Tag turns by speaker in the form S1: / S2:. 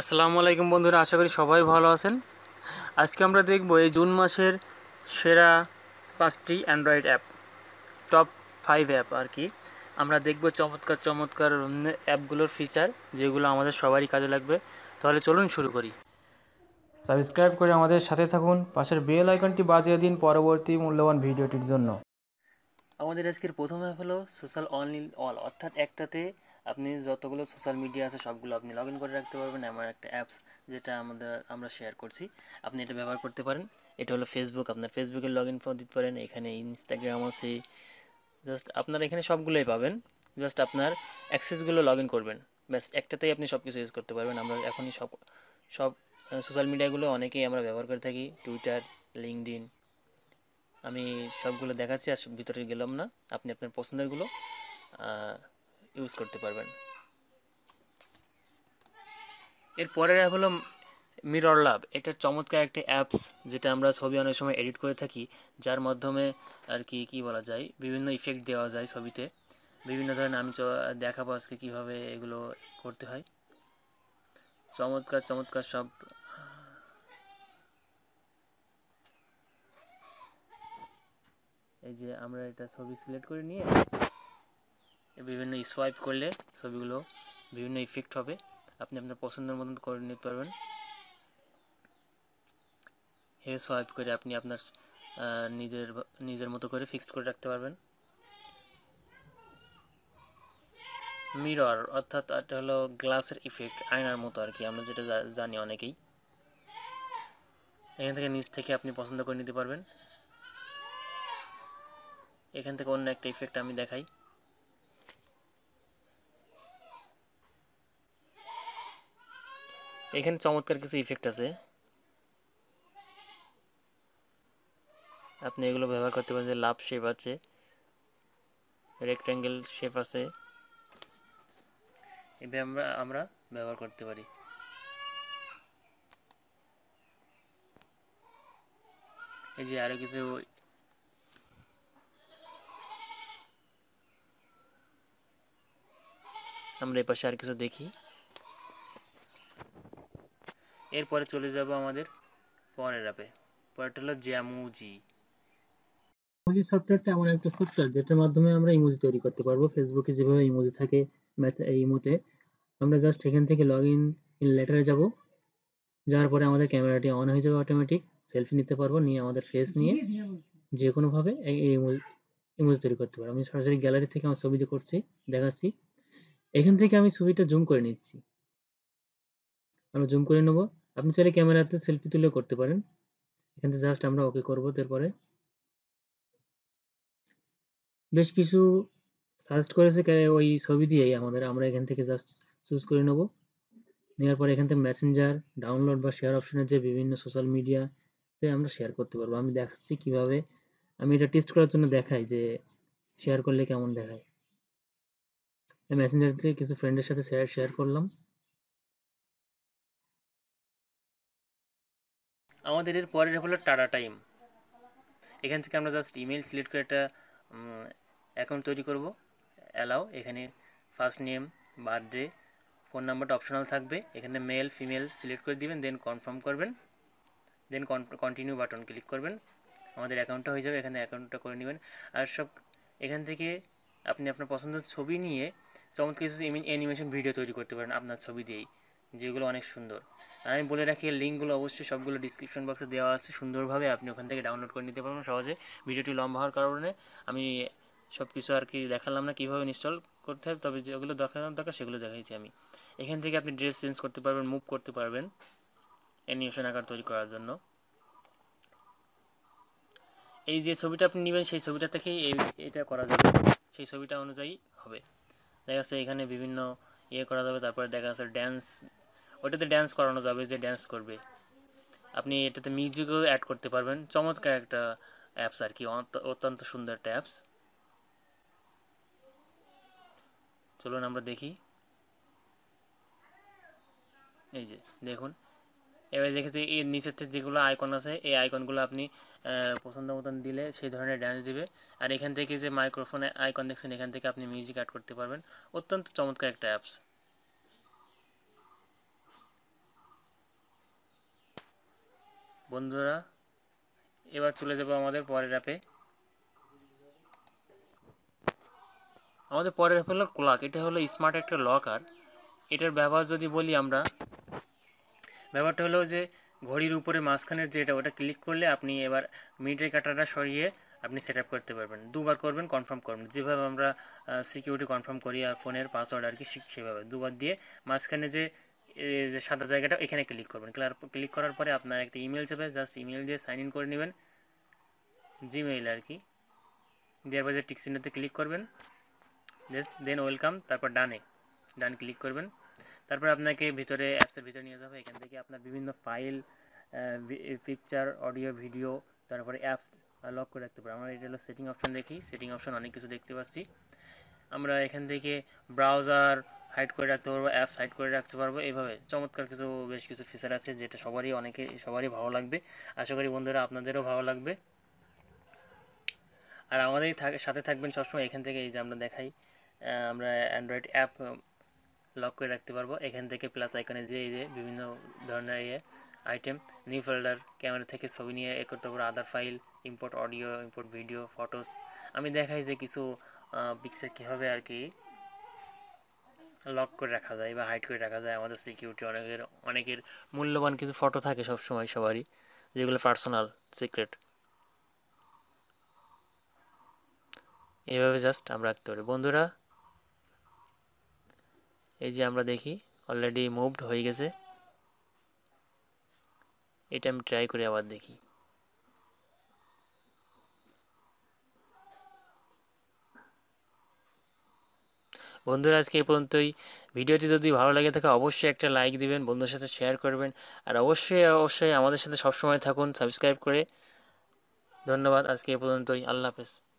S1: আসসালামু আলাইকুম বন্ধুরা আশা করি সবাই ভালো আছেন আজকে আমরা দেখব এই জুন মাসের সেরা পাঁচটি Android app top five app আর কি আমরা দেখব চমৎকার চমৎকার অ্যাপগুলোর ফিচার যেগুলো আমাদের সবারই কাজে লাগবে তাহলে চলুন শুরু করি সাবস্ক্রাইব করে আমাদের সাথে থাকুন পাশের বেল আইকনটি বাজিয়ে দিন পরবর্তী মূল্যবান ভিডিওটির জন্য আমাদের আজকের প্রথম অ্যাপ হলো সোশ্যাল অনলি অল অর্থাৎ একটাতে আপনি যতগুলো সোশ্যাল মিডিয়া আছে সবগুলো আপনি লগ করে রাখতে পারবেন এমন একটা অ্যাপস যেটা আমাদের আমরা শেয়ার করছি আপনি এটা ব্যবহার করতে পারেন এটা হলো ফেসবুক আপনার ফেসবুকের লগ ইন দিতে পারেন এখানে ইনস্টাগ্রাম আছে জাস্ট আপনার এখানে সবগুলোই পাবেন জাস্ট আপনার অ্যাক্সেসগুলো লগ ইন করবেন ব্যাস একটাতেই আপনি সব কিছু ইউজ করতে পারবেন আমরা এখনই সব সব সোশ্যাল মিডিয়াগুলো অনেকেই আমরা ব্যবহার করে থাকি টুইটার ইন আমি সবগুলো দেখাচ্ছি আর ভিতরে গেলাম না আপনি আপনার পছন্দেরগুলো ইউজ করতে পারবেন এরপরের অ্যাপ হলো মিরর লাভ এটা চমৎকার একটি অ্যাপস যেটা আমরা ছবি অনেক সময় এডিট করে থাকি যার মাধ্যমে আর কি কী বলা যায় বিভিন্ন ইফেক্ট দেওয়া যায় ছবিতে বিভিন্ন ধরনের আমি দেখাবো আজকে কীভাবে এগুলো করতে হয় চমৎকার চমৎকার সব এই যে আমরা এটা ছবি সিলেক্ট করে নিয়ে বিভিন্ন সোয়াইপ করলে ছবিগুলো বিভিন্ন ইফেক্ট হবে আপনি আপনার পছন্দের মতন করে নিতে পারবেন হে সোয়াইপ করে আপনি আপনার নিজের নিজের মতো করে ফিক্সড করে রাখতে পারবেন মিরর অর্থাৎ এটা হলো গ্লাসের ইফেক্ট আয়নার মতো আর কি আমরা যেটা জানি অনেকেই এখান থেকে নিচ থেকে আপনি পছন্দ করে নিতে পারবেন এখান থেকে অন্য একটা ইফেক্ট আমি দেখাই এখানে চমৎকার কিছু ইফেক্ট আছে আপনি এগুলো ব্যবহার করতে পারেন যে লাভ শেপ আছে রেক্ট্যাঙ্গেল শেপ আছে এভাবে আমরা আমরা ব্যবহার করতে পারি এই যে আরও কিছু আমরা এ পাশে আর কিছু দেখি এরপরে চলে যাব আমাদের পরের অ্যাপে পরেরটা হলো জ্যামুজি ইমোজি সফটওয়্যারটা এমন একটা সফটওয়্যার যেটার মাধ্যমে আমরা ইমোজি তৈরি করতে পারবো ফেসবুকে যেভাবে ইমোজি থাকে ম্যাচ এই ইমোতে আমরা জাস্ট এখান থেকে লগ ইন ইন লেটারে যাব যাওয়ার পরে আমাদের ক্যামেরাটি অন হয়ে যাবে অটোমেটিক সেলফি নিতে পারবো নিয়ে আমাদের ফেস নিয়ে যে কোনোভাবে এই ইমোজি তৈরি করতে পারবো আমি সরাসরি গ্যালারি থেকে আমার ছবিটি করছি দেখাচ্ছি এখান থেকে আমি ছবিটা জুম করে নিচ্ছি আমরা জুম করে নেবো আপনি চাইলে ক্যামেরাতে সেলফি তুলে করতে পারেন এখান থেকে জাস্ট আমরা ওকে করব তারপরে বেশ কিছু সাজেস্ট করেছে ওই ছবি দিয়েই আমাদের আমরা এখান থেকে জাস্ট চুজ করে নেব নেওয়ার পরে এখান থেকে মেসেঞ্জার ডাউনলোড বা শেয়ার অপশনের যে বিভিন্ন সোশ্যাল মিডিয়াতে আমরা শেয়ার করতে পারবো আমি দেখাচ্ছি কিভাবে আমি এটা টেস্ট করার জন্য দেখাই যে শেয়ার করলে কেমন দেখায় মেসেঞ্জার থেকে কিছু ফ্রেন্ডের সাথে শেয়ার শেয়ার করলাম আমাদের এর পরের হলো টাটা টাইম এখান থেকে আমরা জাস্ট ইমেল সিলেক্ট করে একটা অ্যাকাউন্ট তৈরি করব অ্যালাও এখানে ফার্স্ট নেম বার্থডে ফোন নাম্বারটা অপশনাল থাকবে এখানে মেল ফিমেল সিলেক্ট করে দিবেন দেন কনফার্ম করবেন দেন কন্টিনিউ বাটন ক্লিক করবেন আমাদের অ্যাকাউন্টটা হয়ে যাবে এখানে অ্যাকাউন্টটা করে নেবেন আর সব এখান থেকে আপনি আপনার পছন্দের ছবি নিয়ে চমৎকার কিছু অ্যানিমেশন ভিডিও তৈরি করতে পারেন আপনার ছবি দিয়েই যেগুলো অনেক সুন্দর আমি বলে রাখি লিঙ্কগুলো অবশ্যই সবগুলো ডিসক্রিপশন বক্সে দেওয়া আছে সুন্দরভাবে আপনি ওখান থেকে ডাউনলোড করে নিতে পারবেন সহজে ভিডিওটি লম্বা হওয়ার কারণে আমি সব কিছু আর কি দেখালাম না কীভাবে ইনস্টল করতে হবে তবে যেগুলো দেখানোর দরকার সেগুলো দেখাইছি আমি এখান থেকে আপনি ড্রেস চেঞ্জ করতে পারবেন মুভ করতে পারবেন অ্যানিমেশন আকার তৈরি করার জন্য এই যে ছবিটা আপনি নেবেন সেই ছবিটা থেকেই এটা করা যাবে সেই ছবিটা অনুযায়ী হবে দেখা যাচ্ছে এখানে বিভিন্ন ইয়ে করা যাবে তারপরে দেখা যাচ্ছে ড্যান্স ওটাতে ড্যান্স করানো যাবে যে ড্যান্স করবে আপনি এটাতে মিউজিকও অ্যাড করতে পারবেন চমৎকার একটা অ্যাপস আর কি অত্যন্ত সুন্দর একটা অ্যাপস চলুন আমরা দেখি এই যে দেখুন এবার দেখেছি এর নিচের যেগুলো আইকন আছে এই আইকনগুলো আপনি পছন্দ মতন দিলে সেই ধরনের ড্যান্স দিবে আর এখান থেকে যে মাইক্রোফোনে আইকন দেখছেন এখান থেকে আপনি মিউজিক অ্যাড করতে পারবেন অত্যন্ত চমৎকার একটা অ্যাপস বন্ধুরা এবার চলে যাব আমাদের পরের অ্যাপে আমাদের পরের অ্যাপ হলো ক্লক এটা হলো স্মার্ট একটা লকার এটার ব্যবহার যদি বলি আমরা ব্যাপারটা হলো যে ঘড়ির উপরে মাঝখানের যেটা ওটা ক্লিক করলে আপনি এবার মিনিটের কাটাটা সরিয়ে আপনি সেট করতে পারবেন দুবার করবেন কনফার্ম করবেন যেভাবে আমরা সিকিউরিটি কনফার্ম করি আর ফোনের পাসওয়ার্ড আর কি সেভাবে দুবার দিয়ে মাঝখানে যে যে সাদা জায়গাটা এখানে ক্লিক করবেন ক্লার ক্লিক করার পরে আপনার একটা ইমেল যাবে জাস্ট ইমেল দিয়ে সাইন ইন করে নেবেন জিমেইল আর কি দেওয়ার পরে যে চিহ্নতে ক্লিক করবেন জাস্ট দেন ওয়েলকাম তারপর ডানে ডান ক্লিক করবেন তারপর আপনাকে ভিতরে অ্যাপসের ভিতরে নিয়ে যাবে এখান থেকে আপনার বিভিন্ন ফাইল পিকচার অডিও ভিডিও তারপরে অ্যাপস লক করে রাখতে পারি আমরা এটা হলো সেটিং অপশান দেখি সেটিং অপশান অনেক কিছু দেখতে পাচ্ছি আমরা এখান থেকে ব্রাউজার হাইড করে রাখতে পারবো অ্যাপস হাইড করে রাখতে পারবো এইভাবে চমৎকার কিছু বেশ কিছু ফিচার আছে যেটা সবারই অনেকে সবারই ভালো লাগবে আশা করি বন্ধুরা আপনাদেরও ভালো লাগবে আর আমাদের সাথে থাকবেন সবসময় এখান থেকে এই যে আমরা দেখাই আমরা অ্যান্ড্রয়েড অ্যাপ লক করে রাখতে পারবো এখান থেকে প্লাস আইকনে যে এই যে বিভিন্ন ধরনের ইয়ে আইটেম নিউ ফোল্ডার ক্যামেরা থেকে ছবি নিয়ে এ করতে পারবো other file import audio import video photos আমি দেখাই যে কিছু পিকচার কীভাবে আর কি লক করে রাখা যায় বা হাইড করে রাখা যায় আমাদের সিকিউরিটি অনেকের অনেকের মূল্যবান কিছু ফটো থাকে সব সময় সবারই যেগুলো পার্সোনাল সিক্রেট এইভাবে জাস্ট আমরা রাখতে পারি বন্ধুরা এই যে আমরা দেখি অলরেডি মুভড হয়ে গেছে এটা আমি ট্রাই করে আবার দেখি বন্ধুরা আজকে এই পর্যন্তই ভিডিওটি যদি ভালো লাগে থাকে অবশ্যই একটা লাইক দিবেন বন্ধুর সাথে শেয়ার করবেন আর অবশ্যই অবশ্যই আমাদের সাথে সবসময় থাকুন সাবস্ক্রাইব করে ধন্যবাদ আজকে এই পর্যন্তই আল্লাহ হাফেজ